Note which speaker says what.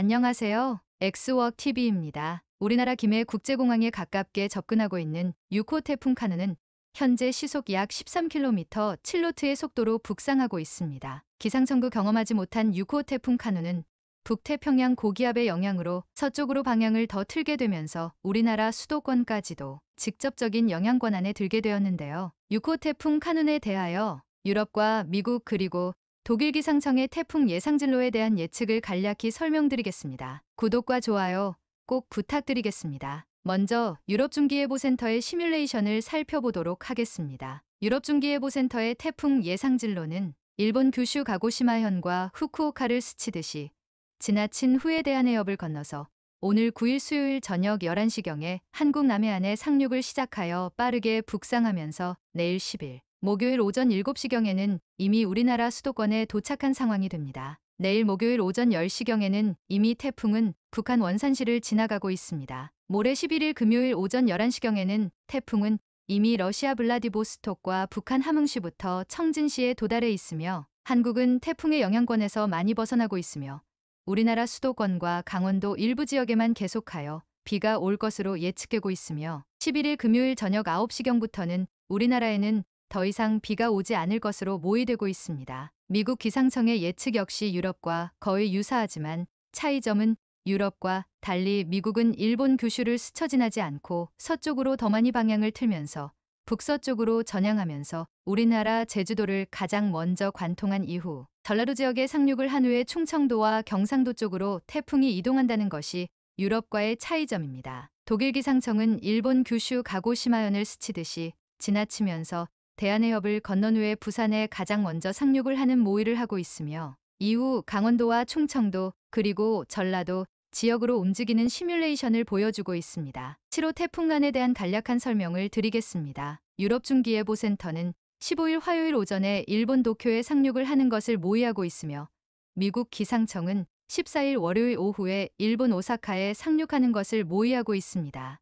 Speaker 1: 안녕하세요. 엑스워크 TV입니다. 우리나라 김해 국제공항에 가깝게 접근하고 있는 6호 태풍 카누는 현재 시속 약 13km 7노트의 속도로 북상하고 있습니다. 기상청도 경험하지 못한 6호 태풍 카누는 북태평양 고기압의 영향으로 서쪽으로 방향을 더 틀게 되면서 우리나라 수도권까지도 직접적인 영향권 안에 들게 되었는데요. 6호 태풍 카눈에 대하여 유럽과 미국 그리고 독일 기상청의 태풍 예상진로에 대한 예측을 간략히 설명드리겠습니다. 구독과 좋아요 꼭 부탁드리겠습니다. 먼저 유럽중기예보센터의 시뮬레이션을 살펴보도록 하겠습니다. 유럽중기예보센터의 태풍 예상진로는 일본 규슈 가고시마현과 후쿠오카를 스치듯이 지나친 후에 대한 해협을 건너서 오늘 9일 수요일 저녁 11시경에 한국 남해안에 상륙을 시작하여 빠르게 북상하면서 내일 10일 목요일 오전 7시경에는 이미 우리나라 수도권에 도착한 상황이 됩니다. 내일 목요일 오전 10시경에는 이미 태풍은 북한 원산시를 지나가고 있습니다. 모레 11일 금요일 오전 11시경에는 태풍은 이미 러시아 블라디보스톡과 북한 함흥시부터 청진시에 도달해 있으며 한국은 태풍의 영향권에서 많이 벗어나고 있으며 우리나라 수도권과 강원도 일부 지역에만 계속하여 비가 올 것으로 예측되고 있으며 11일 금요일 저녁 9시경부터는 우리나라에는 더 이상 비가 오지 않을 것으로 모의되고 있습니다. 미국 기상청의 예측 역시 유럽과 거의 유사하지만 차이점은 유럽과 달리 미국은 일본 규슈를 스쳐 지나지 않고 서쪽으로 더 많이 방향을 틀면서 북서쪽으로 전향하면서 우리나라 제주도를 가장 먼저 관통한 이후 전라도 지역에 상륙을 한 후에 충청도와 경상도 쪽으로 태풍이 이동한다는 것이 유럽과의 차이점입니다. 독일 기상청은 일본 규슈 가고시마현을 스치듯이 지나치면서 대한해협을 건넌 후에 부산에 가장 먼저 상륙을 하는 모의를 하고 있으며 이후 강원도와 충청도 그리고 전라도 지역으로 움직이는 시뮬레이션을 보여주고 있습니다. 7호 태풍간에 대한 간략한 설명을 드리겠습니다. 유럽 중기예보센터는 15일 화요일 오전에 일본 도쿄에 상륙을 하는 것을 모의하고 있으며 미국 기상청은 14일 월요일 오후에 일본 오사카에 상륙하는 것을 모의하고 있습니다.